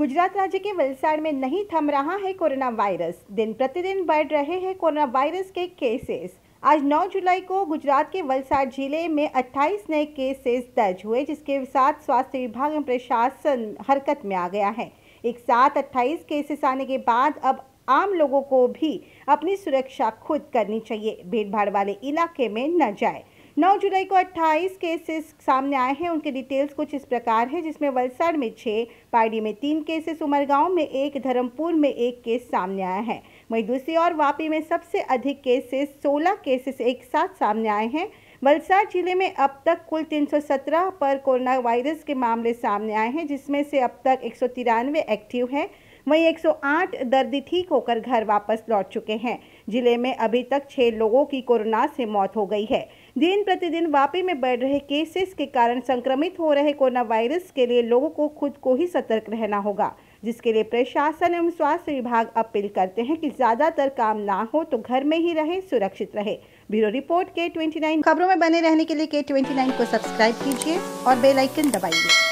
गुजरात राज्य के वलसाड़ में नहीं थम रहा है कोरोना वायरस दिन प्रतिदिन बढ़ रहे हैं कोरोना वायरस के केसेस आज 9 जुलाई को गुजरात के वलसाड़ जिले में 28 नए केसेस दर्ज हुए जिसके साथ स्वास्थ्य विभाग एवं प्रशासन हरकत में आ गया है एक साथ अट्ठाईस केसेस आने के बाद अब आम लोगों को भी अपनी सुरक्षा खुद करनी चाहिए भीड़भाड़ वाले इलाके में न जाए नौ जुलाई को 28 केसेस सामने आए हैं उनके डिटेल्स कुछ इस प्रकार है जिसमें वलसाड़ में छः पायडी में तीन केसेस उमरगांव में एक धर्मपुर में एक केस सामने आया है वहीं दूसरी ओर वापी में सबसे अधिक केसेस सोलह केसेस एक साथ सामने आए हैं वलसाड़ जिले में अब तक कुल 317 पर कोरोना वायरस के मामले सामने आए हैं जिसमें से अब तक एक एक्टिव हैं वहीं 108 दर्दी ठीक होकर घर वापस लौट चुके हैं जिले में अभी तक छः लोगों की कोरोना से मौत हो गई है दिन प्रतिदिन वापी में बढ़ रहे केसेस के कारण संक्रमित हो रहे कोरोना वायरस के लिए लोगों को खुद को ही सतर्क रहना होगा जिसके लिए प्रशासन एवं स्वास्थ्य विभाग अपील करते हैं कि ज्यादातर काम ना हो तो घर में ही रहें सुरक्षित रहे ब्यूरो रिपोर्ट के ट्वेंटी खबरों में बने रहने के लिए के ट्वेंटी को सब्सक्राइब कीजिए और बेलाइकन दबाइए